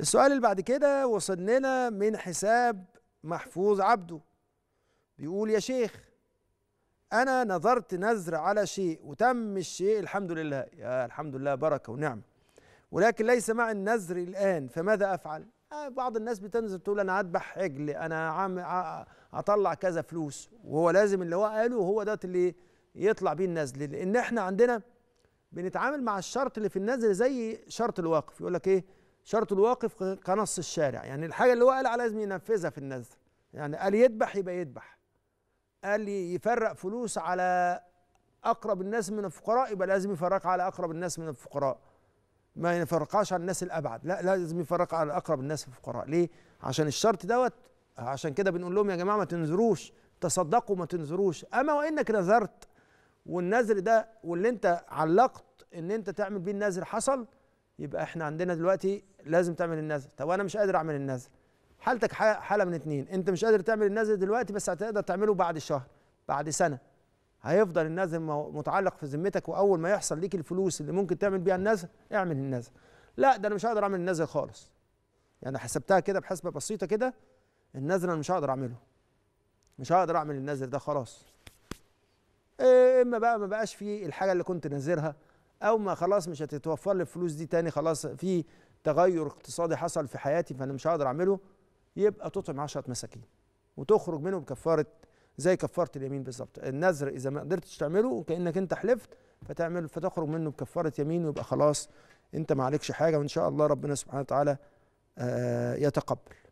السؤال اللي بعد كده وصلنا من حساب محفوظ عبده بيقول يا شيخ انا نظرت نذر على شيء وتم الشيء الحمد لله يا الحمد لله بركه ونعمه ولكن ليس مع النذر الان فماذا افعل آه، بعض الناس بتنزل تقول انا هذبح عجل انا عم اطلع كذا فلوس وهو لازم اللي هو قاله هو ده اللي يطلع بيه النذر لان احنا عندنا بنتعامل مع الشرط اللي في النذر زي شرط الوقف يقول لك ايه شرط الواقف كنص الشارع يعني الحاجه اللي هو قال عليها لازم ينفذها في النزل يعني قال يذبح يبقى يذبح قال يفرق فلوس على اقرب الناس من الفقراء يبقى لازم يفرق على اقرب الناس من الفقراء ما يفرقاش على الناس الابعد لا لازم يفرق على اقرب الناس الفقراء ليه عشان الشرط دوت عشان كده بنقول لهم يا جماعه ما تنذروش تصدقوا ما تنذروش اما وانك نذرت والنذر ده واللي انت علقت ان انت تعمل بيه النذر حصل يبقى احنا عندنا دلوقتي لازم تعمل النذر طب انا مش قادر اعمل النذر حالتك حاله من اتنين انت مش قادر تعمل النذر دلوقتي بس هتقدر تعمله بعد شهر بعد سنه هيفضل النذر متعلق في ذمتك واول ما يحصل ليك الفلوس اللي ممكن تعمل بيها النذر اعمل النذر لا ده انا مش هقدر اعمل النذر خالص يعني حسبتها كده بحسبه بسيطه كده النذر انا مش هقدر اعمله مش هقدر اعمل النذر ده خلاص إيه، اما بقى ما بقاش فيه الحاجه اللي كنت ناذرها او ما خلاص مش هتتوفر لي الفلوس دي تاني خلاص في تغير اقتصادي حصل في حياتي فانا مش هقدر اعمله يبقى تطعم 10 مساكين وتخرج منه بكفاره زي كفاره اليمين بالظبط النذر اذا ما قدرتش تعمله وكانك انت حلفت فتعمل فتخرج منه بكفاره يمين ويبقى خلاص انت ما عليكش حاجه وان شاء الله ربنا سبحانه وتعالى آه، يتقبل